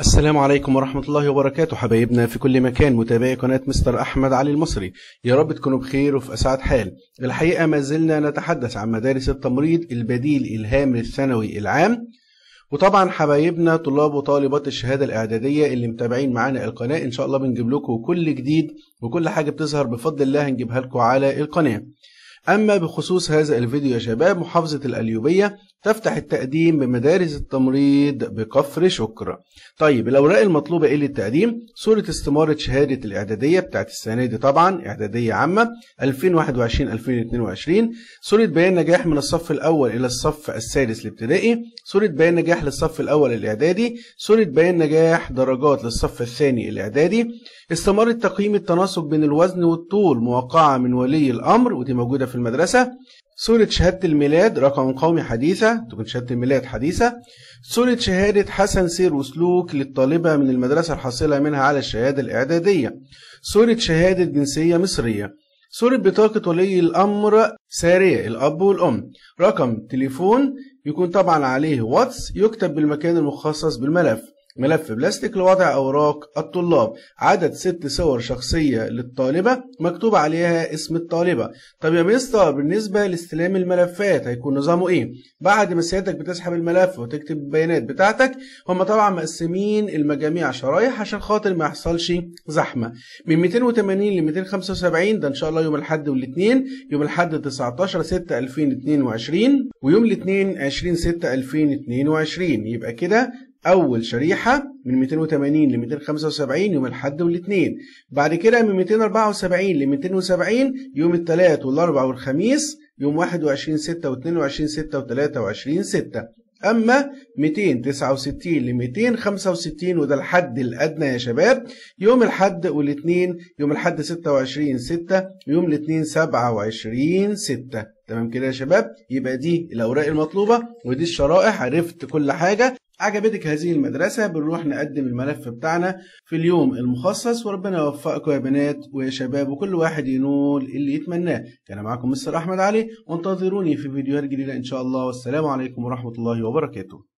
السلام عليكم ورحمة الله وبركاته حبايبنا في كل مكان متابعي قناة مستر أحمد علي المصري يا رب تكونوا بخير وفي أسعد حال الحقيقة ما زلنا نتحدث عن مدارس التمريض البديل الهام للثانوي العام وطبعا حبايبنا طلاب وطالبات الشهادة الإعدادية اللي متابعين معانا القناة إن شاء الله بنجيب لكم كل جديد وكل حاجة بتظهر بفضل الله هنجيبها لكم على القناة أما بخصوص هذا الفيديو يا شباب محافظة الأليوبية تفتح التقديم بمدارس التمريض بكفر شكر طيب الأوراق المطلوبة إيه للتقديم صورة استمارة شهادة الإعدادية بتاعت السنة دي طبعا إعدادية عامة 2021-2022 صورة بيان نجاح من الصف الأول إلى الصف السادس الابتدائي صورة بيان نجاح للصف الأول الإعدادي صورة بيان نجاح درجات للصف الثاني الإعدادي استمارة تقييم التناسق بين الوزن والطول موقعة من ولي الأمر ودي موجودة في المدرسة صورة شهادة الميلاد رقم قومي حديثة تكون شهادة الميلاد حديثة صورة شهادة حسن سير وسلوك للطالبة من المدرسة الحاصلة منها على الشهادة الإعدادية صورة شهادة جنسية مصرية صورة بطاقة ولي الأمر سارية الأب والأم رقم تليفون يكون طبعا عليه واتس يكتب بالمكان المخصص بالملف ملف بلاستيك لوضع أوراق الطلاب عدد ست صور شخصية للطالبة مكتوب عليها اسم الطالبة طب يا مستر بالنسبة لاستلام الملفات هيكون نظامه إيه؟ بعد ما سيادتك بتسحب الملف وتكتب البيانات بتاعتك هم طبعا مقسمين المجاميع شرايح عشان خاطر ما يحصلش زحمة من 280 ل 275 ده إن شاء الله يوم الحد والاثنين يوم الحد 19 6 2022 ويوم الاثنين 20 6 2022 يبقى كده اول شريحه من 280 ل 275 يوم الاحد والاثنين بعد كده من 274 ل 270 يوم الثلاث والاربع والخميس يوم 21 6 و22 6 و23 6 اما 269 ل 265 وده الحد الادنى يا شباب يوم الاحد والاثنين يوم الاحد 26 6 يوم الاثنين 27 6 تمام كده يا شباب يبقى دي الاوراق المطلوبه ودي الشرائح عرفت كل حاجه عجبتك هذه المدرسة بنروح نقدم الملف بتاعنا في اليوم المخصص وربنا يوفقكم يا بنات ويا شباب وكل واحد ينول اللي يتمناه كان معكم مستر أحمد علي وانتظروني في فيديوهات جديدة إن شاء الله والسلام عليكم ورحمة الله وبركاته